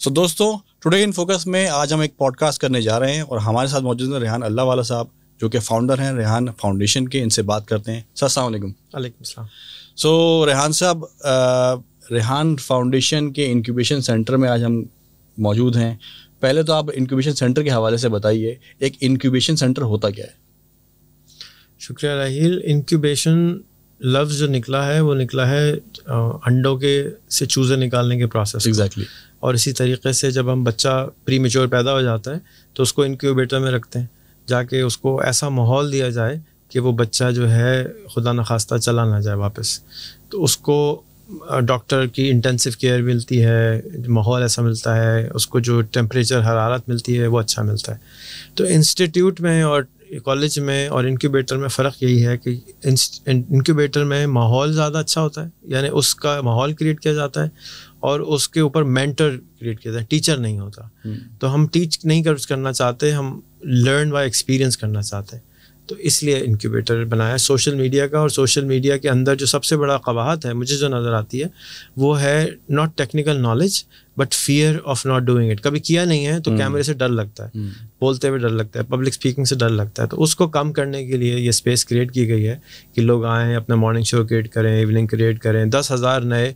सो so, दोस्तों today in focus में आज हम एक पॉडकास्ट करने जा रहे हैं और हमारे साथ मौजूद हैं रेहान अल्लाह वाला साहब जो कि फाउंडर हैं रेहान फाउंडेशन के इनसे बात करते हैं सर सो रेहान साहब रेहान फाउंडेशन के इनक्यूबेशन सेंटर में आज हम मौजूद हैं पहले तो आप इंक्यूबेशन सेंटर के हवाले से बताइए एक इंक्यूबेशन सेंटर होता क्या है शुक्रिया राहील इनक्यूबेशन लफ्ज़ जो निकला है वो निकला है अंडों के से चूज़े निकालने के प्रोसेस एग्जैक्टली exactly. और इसी तरीके से जब हम बच्चा प्री मेच्योर पैदा हो जाता है तो उसको इनक्यूबेटर में रखते हैं जाके उसको ऐसा माहौल दिया जाए कि वो बच्चा जो है खुदा न खास्ता चला ना जाए वापस तो उसको डॉक्टर की इंटेंसिव केयर मिलती है माहौल ऐसा मिलता है उसको जो टेम्परेचर हरारत मिलती है वो अच्छा मिलता है तो इंस्टीट्यूट में और कॉलेज में और इंक्यूबेटर में फ़र्क यही है कि इंक्यूबेटर में माहौल ज़्यादा अच्छा होता है यानी उसका माहौल क्रिएट किया जाता है और उसके ऊपर मेंटर क्रिएट किया जाता है टीचर नहीं होता हम्म। तो हम टीच नहीं कर करना चाहते हम लर्न बाय एक्सपीरियंस करना चाहते हैं तो इसलिए इनक्यूबेटर बनाया सोशल मीडिया का और सोशल मीडिया के अंदर जो सबसे बड़ा कवाहत है मुझे जो नज़र आती है वो है not technical knowledge but fear of not doing it कभी किया नहीं है तो कैमरे हम्म। से डर लगता है हम्म। बोलते हुए डर लगता है पब्लिक स्पीकिंग से डर लगता है तो उसको कम करने के लिए ये स्पेस क्रिएट की गई है कि लोग आएँ अपना मॉर्निंग शो क्रिएट करें इवनिंग क्रिएट करें दस हज़ार नए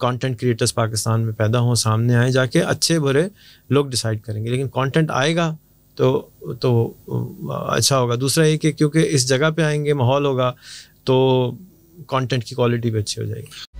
कंटेंट क्रिएटर्स पाकिस्तान में पैदा हों सामने आए जाके अच्छे बुरे लोग डिसाइड करेंगे लेकिन कंटेंट आएगा तो तो अच्छा होगा दूसरा ये कि क्योंकि इस जगह पे आएंगे माहौल होगा तो कंटेंट की क्वालिटी भी अच्छी हो जाएगी